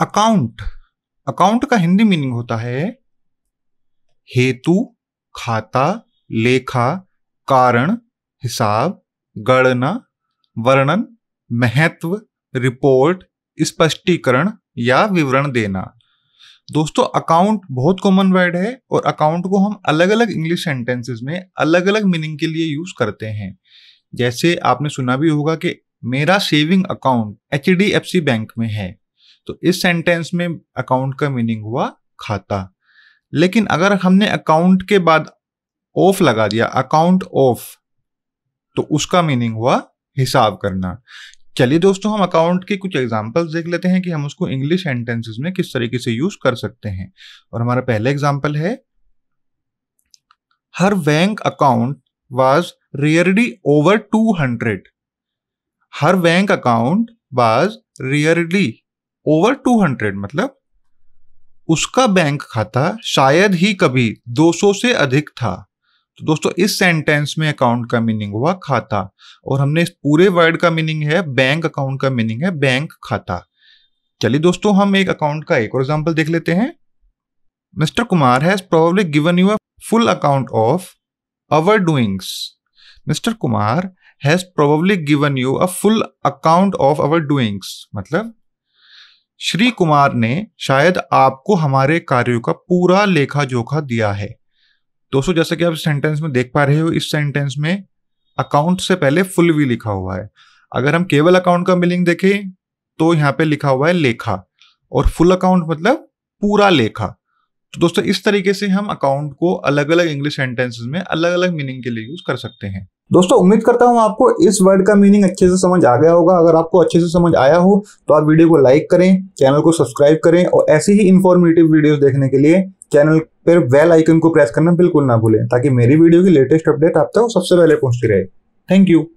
account account का Hindi meaning होता है हेतु खाता लेखा कारण हिसाब गणना वर्णन महत्व रिपोर्ट स्पष्टीकरण या विवरण देना दोस्तों अकाउंट बहुत कॉमन वर्ड है और अकाउंट को हम अलग अलग इंग्लिश सेंटेंसेस में अलग अलग मीनिंग के लिए यूज करते हैं जैसे आपने सुना भी होगा कि मेरा सेविंग अकाउंट एच बैंक में है तो इस सेंटेंस में अकाउंट का मीनिंग हुआ खाता लेकिन अगर हमने अकाउंट के बाद ऑफ लगा दिया अकाउंट ऑफ तो उसका मीनिंग हुआ हिसाब करना चलिए दोस्तों हम अकाउंट के कुछ एग्जांपल्स देख लेते हैं कि हम उसको इंग्लिश सेंटेंसेस में किस तरीके से यूज कर सकते हैं और हमारा पहला एग्जांपल है her bank account was rarely over two hundred her bank account was rarely over two hundred मतलब उसका बैंक खाता शायद ही कभी 200 से अधिक था तो दोस्तों इस सेंटेंस में अकाउंट का मीनिंग हुआ खाता और हमने इस पूरे वर्ड का मीनिंग है बैंक अकाउंट का मीनिंग है बैंक खाता चलिए दोस्तों हम एक अकाउंट का एक और एग्जाम्पल देख लेते हैं Mister Kumar has probably given you a full account of our doings Mister Kumar has probably given you a full account of our doings मतलब श्री कुमार ने शायद आपको हमारे कार्यों का पूरा लेखा जोखा दिया है दोस्तों जैसा कि आप सेंटेंस में देख पा रहे हो इस सेंटेंस में अकाउंट से पहले फुल भी लिखा हुआ है अगर हम केवल अकाउंट का मीनिंग देखें तो यहाँ पे लिखा हुआ है लेखा और फुल अकाउंट मतलब पूरा लेखा तो दोस्तों इस तरीके से हम अकाउंट को अलग अलग इंग्लिश सेंटेंसेस में अलग अलग मीनिंग के लिए यूज कर सकते हैं दोस्तों उम्मीद करता हूं आपको इस वर्ड का मीनिंग अच्छे से समझ आ गया होगा अगर आपको अच्छे से समझ आया हो तो आप वीडियो को लाइक करें चैनल को सब्सक्राइब करें और ऐसे ही इन्फॉर्मेटिव वीडियोस देखने के लिए चैनल पर वेल आइकन को प्रेस करना बिल्कुल ना भूलें ताकि मेरी वीडियो की लेटेस्ट अपडेट आप तक सबसे पहले पहुंचती रहे थैंक यू